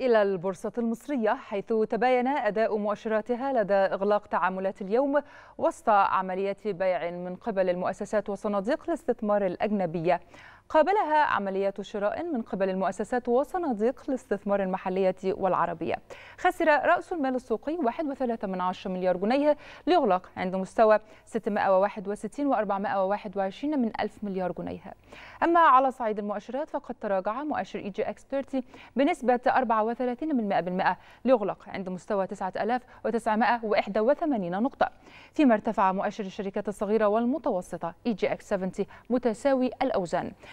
إلى البورصة المصرية حيث تباين أداء مؤشراتها لدى إغلاق تعاملات اليوم وسط عمليات بيع من قبل المؤسسات وصناديق الاستثمار الأجنبية قابلها عمليات شراء من قبل المؤسسات وصناديق الاستثمار المحلية والعربية خسر رأس المال السوقي 1.3 مليار جنيه ليغلق عند مستوى 661 و421 من 1000 مليار جنيه أما على صعيد المؤشرات فقد تراجع مؤشر إي جي إكس 30 بنسبة 34% ليغلق عند مستوى 9981 نقطة فيما ارتفع مؤشر الشركات الصغيرة والمتوسطة إي جي إكس 70 متساوي الأوزان